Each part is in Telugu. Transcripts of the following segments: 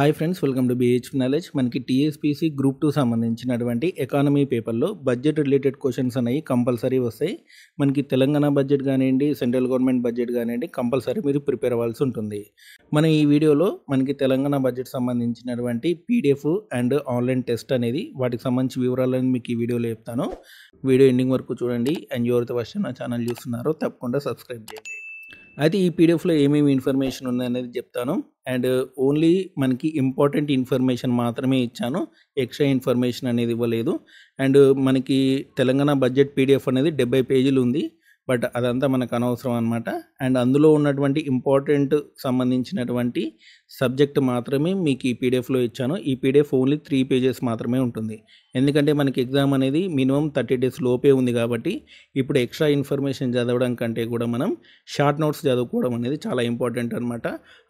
hi friends welcome to BH knowledge మనకి టీఎస్పీసీ గ్రూప్ టూ సంబంధించినటువంటి ఎకానమీ పేపర్లో బడ్జెట్ రిలేటెడ్ క్వశ్చన్స్ అనేవి కంపల్సరీ వస్తాయి మనకి తెలంగాణ బడ్జెట్ కానివ్వండి సెంట్రల్ గవర్నమెంట్ బడ్జెట్ కానివ్వండి కంపల్సరీ మీరు ప్రిపేర్ అవ్వాల్సి ఉంటుంది మనం ఈ వీడియోలో మనకి తెలంగాణ బడ్జెట్ సంబంధించినటువంటి పీడిఎఫ్ అండ్ ఆన్లైన్ టెస్ట్ అనేది వాటికి సంబంధించి వివరాలను మీకు ఈ వీడియోలో చెప్తాను వీడియో ఎండింగ్ వరకు చూడండి అండ్ ఎవరితో ఫస్ట్ నా ఛానల్ చూస్తున్నారో తప్పకుండా సబ్స్క్రైబ్ చేయండి అయితే ఈ పీడిఎఫ్లో ఏమేమి ఇన్ఫర్మేషన్ ఉంది అనేది చెప్తాను అండ్ ఓన్లీ మనకి ఇంపార్టెంట్ ఇన్ఫర్మేషన్ మాత్రమే ఇచ్చాను ఎక్స్ట్రా ఇన్ఫర్మేషన్ అనేది ఇవ్వలేదు అండ్ మనకి తెలంగాణ బడ్జెట్ పీడిఎఫ్ అనేది డెబ్బై పేజీలు ఉంది బట్ అదంతా మనకు అనవసరం అనమాట అండ్ అందులో ఉన్నటువంటి ఇంపార్టెంట్ సంబంధించినటువంటి సబ్జెక్ట్ మాత్రమే మీకు ఈ పీడిఎఫ్లో ఇచ్చాను ఈ పీడిఎఫ్ ఓన్లీ త్రీ పేజెస్ మాత్రమే ఉంటుంది ఎందుకంటే మనకి ఎగ్జామ్ అనేది మినిమం థర్టీ డేస్ లోపే ఉంది కాబట్టి ఇప్పుడు ఎక్స్ట్రా ఇన్ఫర్మేషన్ చదవడం కంటే కూడా మనం షార్ట్ నోట్స్ చదువుకోవడం అనేది చాలా ఇంపార్టెంట్ అనమాట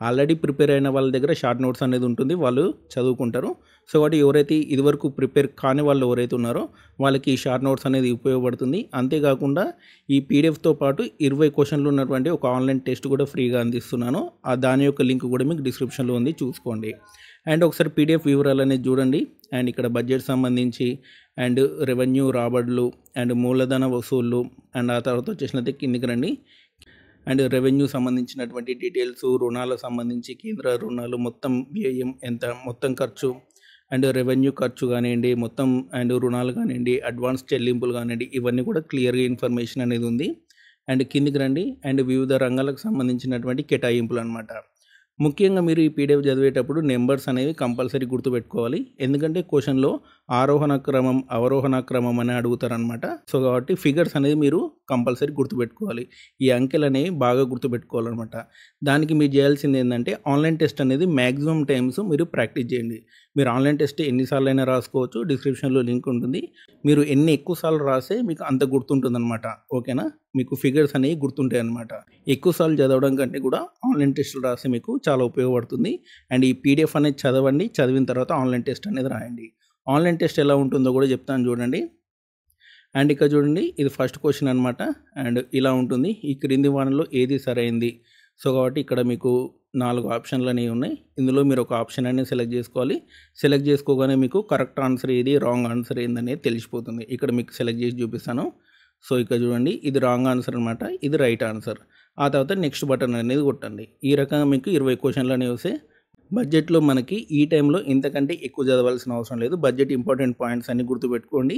ఆల్రెడీ ప్రిపేర్ అయిన వాళ్ళ దగ్గర షార్ట్ నోట్స్ అనేది ఉంటుంది వాళ్ళు చదువుకుంటారు సో వాటి ఎవరైతే ఇదివరకు ప్రిపేర్ కాని వాళ్ళు ఎవరైతే ఉన్నారో వాళ్ళకి ఈ షార్ట్ నోట్స్ అనేది ఉపయోగపడుతుంది అంతేకాకుండా ఈ పీడిఎఫ్తో పాటు ఇరవై క్వశ్చన్లు ఉన్నటువంటి ఒక ఆన్లైన్ టెస్ట్ కూడా ఫ్రీగా అందిస్తున్నాను ఆ దాని యొక్క లింక్ కూడా మీకు డిస్క్రిప్షన్లో ఉంది చూసుకోండి అండ్ ఒకసారి పీడిఎఫ్ వివరాలు అనేది చూడండి అండ్ ఇక్కడ బడ్జెట్ సంబంధించి అండ్ రెవెన్యూ రాబడులు అండ్ మూలధన వసూళ్ళు అండ్ ఆ తర్వాత వచ్చేసినది కిందికి రండి అండ్ రెవెన్యూ సంబంధించినటువంటి డీటెయిల్స్ రుణాలకు సంబంధించి కేంద్ర రుణాలు మొత్తం వ్యయం ఎంత మొత్తం ఖర్చు అండ్ రెవెన్యూ ఖర్చు కానివ్వండి మొత్తం అండ్ రుణాలు కానివ్వండి అడ్వాన్స్ చెల్లింపులు కానివ్వండి ఇవన్నీ కూడా క్లియర్గా ఇన్ఫర్మేషన్ అనేది ఉంది అండ్ కిందికి రండి అండ్ వివిధ రంగాలకు సంబంధించినటువంటి కేటాయింపులు అనమాట ముఖ్యంగా మీరు ఈ పీడిఎఫ్ చదివేటప్పుడు నెంబర్స్ అనేవి కంపల్సరీ గుర్తుపెట్టుకోవాలి ఎందుకంటే క్వశ్చన్లో ఆరోహణ క్రమం అవరోహణ క్రమం అని అడుగుతారనమాట సో కాబట్టి ఫిగర్స్ అనేది మీరు కంపల్సరీ గుర్తుపెట్టుకోవాలి ఈ అంకెలు అనేవి బాగా గుర్తుపెట్టుకోవాలన్నమాట దానికి మీరు చేయాల్సింది ఏంటంటే ఆన్లైన్ టెస్ట్ అనేది మ్యాక్సిమం టైమ్స్ మీరు ప్రాక్టీస్ చేయండి మీరు ఆన్లైన్ టెస్ట్ ఎన్నిసార్లు అయినా రాసుకోవచ్చు డిస్క్రిప్షన్లో లింక్ ఉంటుంది మీరు ఎన్ని ఎక్కువసార్లు రాస్తే మీకు అంత అనమాట ఓకేనా మీకు ఫిగర్స్ అనేవి గుర్తుంటాయి అనమాట ఎక్కువసార్లు చదవడం కంటే కూడా ఆన్లైన్ టెస్టులు రాస్తే మీకు చాలా ఉపయోగపడుతుంది అండ్ ఈ పీడిఎఫ్ అనేది చదవండి చదివిన తర్వాత ఆన్లైన్ టెస్ట్ అనేది రాయండి ఆన్లైన్ టెస్ట్ ఎలా ఉంటుందో కూడా చెప్తాను చూడండి అండ్ ఇక్కడ చూడండి ఇది ఫస్ట్ క్వశ్చన్ అనమాట అండ్ ఇలా ఉంటుంది ఈ క్రింది వానలో ఏది సరైంది సో కాబట్టి ఇక్కడ మీకు నాలుగు ఆప్షన్లు అనేవి ఉన్నాయి ఇందులో మీరు ఒక ఆప్షన్ అనేది సెలెక్ట్ చేసుకోవాలి సెలెక్ట్ చేసుకోగానే మీకు కరెక్ట్ ఆన్సర్ ఏది రాంగ్ ఆన్సర్ ఏందనేది తెలిసిపోతుంది ఇక్కడ మీకు సెలెక్ట్ చేసి చూపిస్తాను సో ఇక్కడ చూడండి ఇది రాంగ్ ఆన్సర్ అనమాట ఇది రైట్ ఆన్సర్ ఆ తర్వాత నెక్స్ట్ బటన్ అనేది కొట్టండి ఈ రకంగా మీకు ఇరవై క్వశ్చన్లు అనేవి వస్తే బడ్జెట్లో మనకి ఈ టైంలో ఇంతకంటే ఎక్కువ చదవాల్సిన అవసరం లేదు బడ్జెట్ ఇంపార్టెంట్ పాయింట్స్ అన్ని గుర్తుపెట్టుకోండి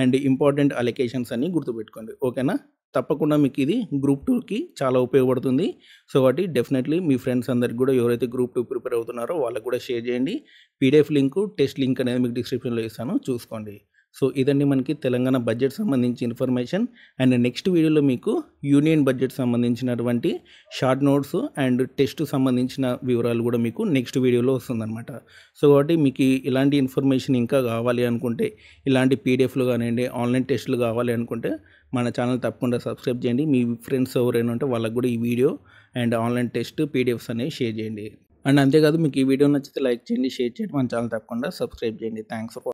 అండ్ ఇంపార్టెంట్ అలికేషన్స్ అన్నీ గుర్తుపెట్టుకోండి ఓకేనా తప్పకుండా మీకు ఇది గ్రూప్ టూకి చాలా ఉపయోగపడుతుంది సో వాటి డెఫినెట్లీ మీ ఫ్రెండ్స్ అందరికి కూడా ఎవరైతే గ్రూప్ టూ ప్రిపేర్ అవుతున్నారో వాళ్ళకు కూడా షేర్ చేయండి పీడిఎఫ్ లింకు టెస్ట్ లింక్ అనేది మీకు డిస్క్రిప్షన్లో ఇస్తాను చూసుకోండి సో ఇదండి మనకి తెలంగాణ బడ్జెట్ సంబంధించి ఇన్ఫర్మేషన్ అండ్ నెక్స్ట్ వీడియోలో మీకు యూనియన్ బడ్జెట్ సంబంధించినటువంటి షార్ట్ నోట్స్ అండ్ టెస్ట్ సంబంధించిన వివరాలు కూడా మీకు నెక్స్ట్ వీడియోలో వస్తుందన్నమాట సో కాబట్టి మీకు ఇలాంటి ఇన్ఫర్మేషన్ ఇంకా కావాలి అనుకుంటే ఇలాంటి పీడిఎఫ్లు కానివ్వండి ఆన్లైన్ టెస్టులు కావాలి అనుకుంటే మన ఛానల్ తప్పకుండా సబ్స్క్రైబ్ చేయండి మీ ఫ్రెండ్స్ ఎవరైనా ఉంటే వాళ్ళకు కూడా ఈ video and online test PDFs అనేవి షేర్ చేయండి అండ్ అంతేకాదు మీకు ఈ వీడియో నచ్చితే లైక్ చేయండి షేర్ చేయండి మన ఛానల్ తప్పకుండా సబ్స్క్రైబ్ చేయండి థ్యాంక్స్ ఫర్